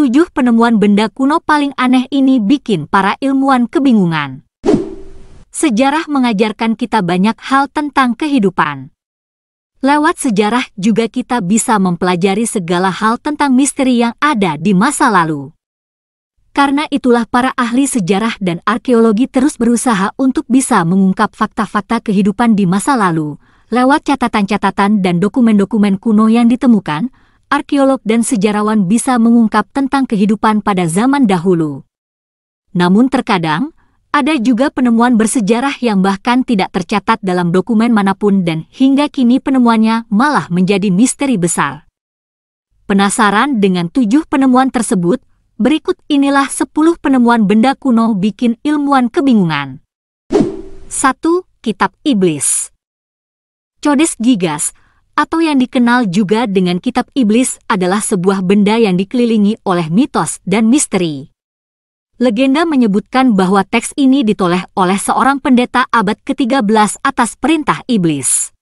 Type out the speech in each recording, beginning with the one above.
tujuh penemuan benda kuno paling aneh ini bikin para ilmuwan kebingungan. Sejarah mengajarkan kita banyak hal tentang kehidupan. Lewat sejarah juga kita bisa mempelajari segala hal tentang misteri yang ada di masa lalu. Karena itulah para ahli sejarah dan arkeologi terus berusaha untuk bisa mengungkap fakta-fakta kehidupan di masa lalu, lewat catatan-catatan dan dokumen-dokumen kuno yang ditemukan, arkeolog dan sejarawan bisa mengungkap tentang kehidupan pada zaman dahulu. Namun terkadang, ada juga penemuan bersejarah yang bahkan tidak tercatat dalam dokumen manapun dan hingga kini penemuannya malah menjadi misteri besar. Penasaran dengan tujuh penemuan tersebut? Berikut inilah 10 penemuan benda kuno bikin ilmuwan kebingungan. 1. Kitab Iblis Codes Gigas atau yang dikenal juga dengan kitab iblis adalah sebuah benda yang dikelilingi oleh mitos dan misteri. Legenda menyebutkan bahwa teks ini ditoleh oleh seorang pendeta abad ke-13 atas perintah iblis.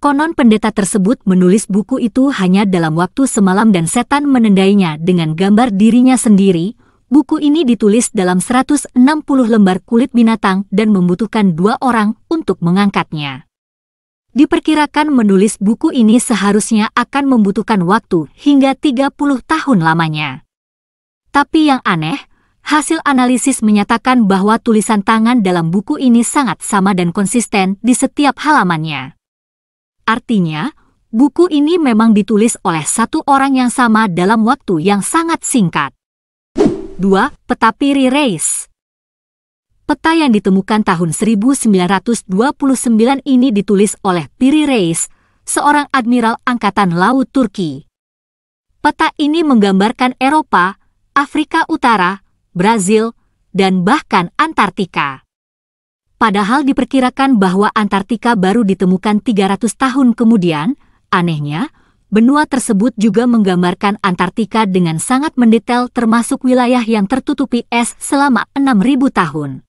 Konon pendeta tersebut menulis buku itu hanya dalam waktu semalam dan setan menendainya dengan gambar dirinya sendiri. Buku ini ditulis dalam 160 lembar kulit binatang dan membutuhkan dua orang untuk mengangkatnya diperkirakan menulis buku ini seharusnya akan membutuhkan waktu hingga 30 tahun lamanya. Tapi yang aneh, hasil analisis menyatakan bahwa tulisan tangan dalam buku ini sangat sama dan konsisten di setiap halamannya. Artinya, buku ini memang ditulis oleh satu orang yang sama dalam waktu yang sangat singkat. 2. Peta Piri Peta yang ditemukan tahun 1929 ini ditulis oleh Piri Reis, seorang admiral angkatan laut Turki. Peta ini menggambarkan Eropa, Afrika Utara, Brazil, dan bahkan Antartika. Padahal diperkirakan bahwa Antartika baru ditemukan 300 tahun kemudian, anehnya, benua tersebut juga menggambarkan Antartika dengan sangat mendetail termasuk wilayah yang tertutupi es selama 6.000 tahun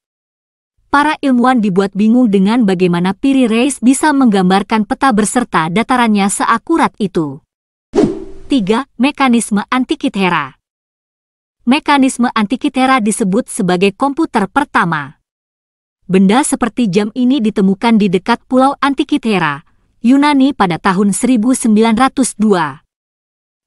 para ilmuwan dibuat bingung dengan bagaimana Piri Reis bisa menggambarkan peta berserta datarannya seakurat itu. 3. Mekanisme Antikythera. Mekanisme Antikythera disebut sebagai komputer pertama. Benda seperti jam ini ditemukan di dekat Pulau Antikythera, Yunani pada tahun 1902.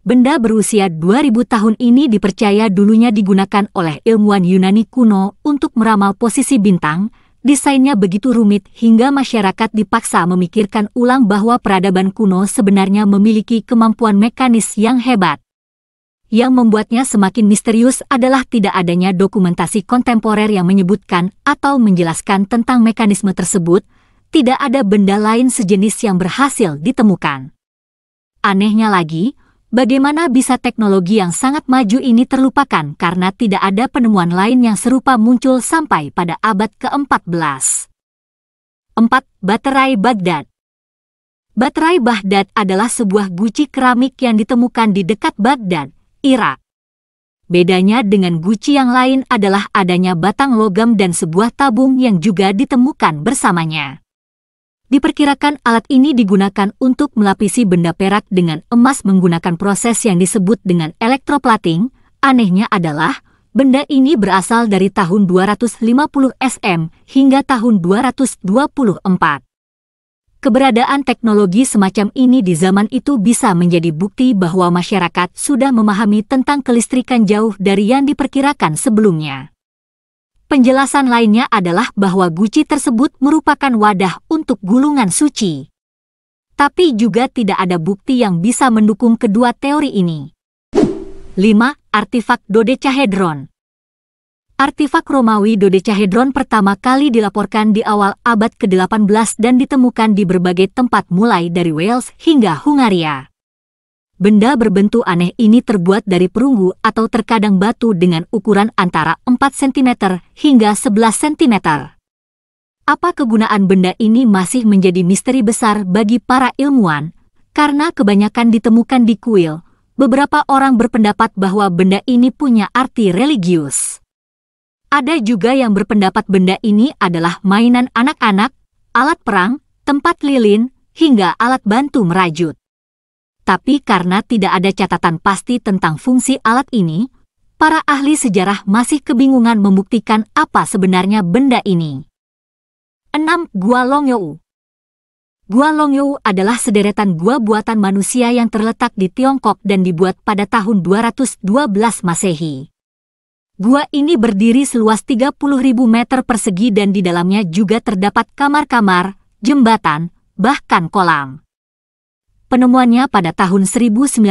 Benda berusia 2000 tahun ini dipercaya dulunya digunakan oleh ilmuwan Yunani kuno untuk meramal posisi bintang. Desainnya begitu rumit hingga masyarakat dipaksa memikirkan ulang bahwa peradaban kuno sebenarnya memiliki kemampuan mekanis yang hebat. Yang membuatnya semakin misterius adalah tidak adanya dokumentasi kontemporer yang menyebutkan atau menjelaskan tentang mekanisme tersebut, tidak ada benda lain sejenis yang berhasil ditemukan. Anehnya lagi, Bagaimana bisa teknologi yang sangat maju ini terlupakan karena tidak ada penemuan lain yang serupa muncul sampai pada abad ke-14? 4. Baterai Baghdad Baterai Baghdad adalah sebuah guci keramik yang ditemukan di dekat Baghdad, Irak. Bedanya dengan guci yang lain adalah adanya batang logam dan sebuah tabung yang juga ditemukan bersamanya. Diperkirakan alat ini digunakan untuk melapisi benda perak dengan emas menggunakan proses yang disebut dengan elektroplating. Anehnya adalah, benda ini berasal dari tahun 250 SM hingga tahun 224. Keberadaan teknologi semacam ini di zaman itu bisa menjadi bukti bahwa masyarakat sudah memahami tentang kelistrikan jauh dari yang diperkirakan sebelumnya. Penjelasan lainnya adalah bahwa guci tersebut merupakan wadah untuk gulungan suci. Tapi juga tidak ada bukti yang bisa mendukung kedua teori ini. 5. Artifak Dodecahedron Artifak Romawi Dodecahedron pertama kali dilaporkan di awal abad ke-18 dan ditemukan di berbagai tempat mulai dari Wales hingga Hungaria. Benda berbentuk aneh ini terbuat dari perunggu atau terkadang batu dengan ukuran antara 4 cm hingga 11 cm. Apa kegunaan benda ini masih menjadi misteri besar bagi para ilmuwan, karena kebanyakan ditemukan di kuil. Beberapa orang berpendapat bahwa benda ini punya arti religius. Ada juga yang berpendapat benda ini adalah mainan anak-anak, alat perang, tempat lilin, hingga alat bantu merajut tapi karena tidak ada catatan pasti tentang fungsi alat ini, para ahli sejarah masih kebingungan membuktikan apa sebenarnya benda ini. 6. Gua Longyou Gua Longyou adalah sederetan gua buatan manusia yang terletak di Tiongkok dan dibuat pada tahun 212 Masehi. Gua ini berdiri seluas 30.000 meter persegi dan di dalamnya juga terdapat kamar-kamar, jembatan, bahkan kolam. Penemuannya pada tahun 1992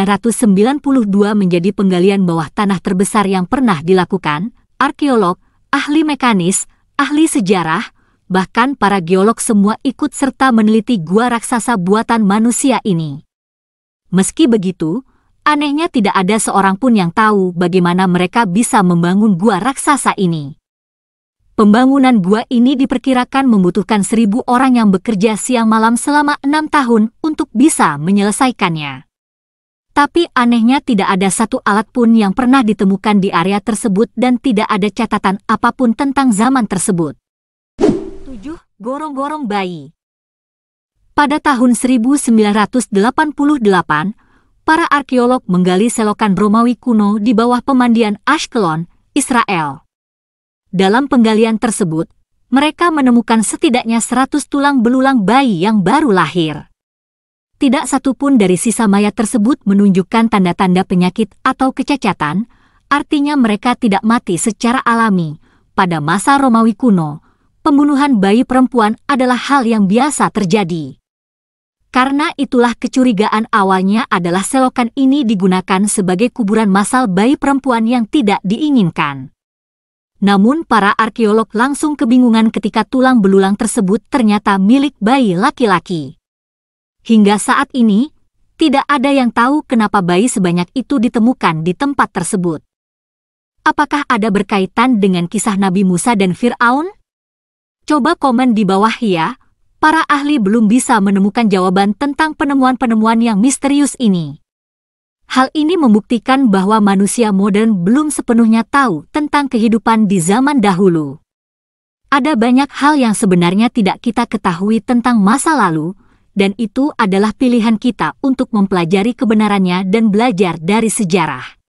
menjadi penggalian bawah tanah terbesar yang pernah dilakukan, arkeolog, ahli mekanis, ahli sejarah, bahkan para geolog semua ikut serta meneliti gua raksasa buatan manusia ini. Meski begitu, anehnya tidak ada seorang pun yang tahu bagaimana mereka bisa membangun gua raksasa ini. Pembangunan gua ini diperkirakan membutuhkan seribu orang yang bekerja siang malam selama enam tahun untuk bisa menyelesaikannya. Tapi anehnya tidak ada satu alat pun yang pernah ditemukan di area tersebut dan tidak ada catatan apapun tentang zaman tersebut. 7. Gorong-gorong bayi Pada tahun 1988, para arkeolog menggali selokan Romawi kuno di bawah pemandian Ashkelon, Israel. Dalam penggalian tersebut, mereka menemukan setidaknya 100 tulang belulang bayi yang baru lahir. Tidak satupun dari sisa mayat tersebut menunjukkan tanda-tanda penyakit atau kecacatan, artinya mereka tidak mati secara alami. Pada masa Romawi kuno, pembunuhan bayi perempuan adalah hal yang biasa terjadi. Karena itulah kecurigaan awalnya adalah selokan ini digunakan sebagai kuburan massal bayi perempuan yang tidak diinginkan. Namun para arkeolog langsung kebingungan ketika tulang belulang tersebut ternyata milik bayi laki-laki. Hingga saat ini, tidak ada yang tahu kenapa bayi sebanyak itu ditemukan di tempat tersebut. Apakah ada berkaitan dengan kisah Nabi Musa dan Fir'aun? Coba komen di bawah ya, para ahli belum bisa menemukan jawaban tentang penemuan-penemuan yang misterius ini. Hal ini membuktikan bahwa manusia modern belum sepenuhnya tahu tentang kehidupan di zaman dahulu. Ada banyak hal yang sebenarnya tidak kita ketahui tentang masa lalu, dan itu adalah pilihan kita untuk mempelajari kebenarannya dan belajar dari sejarah.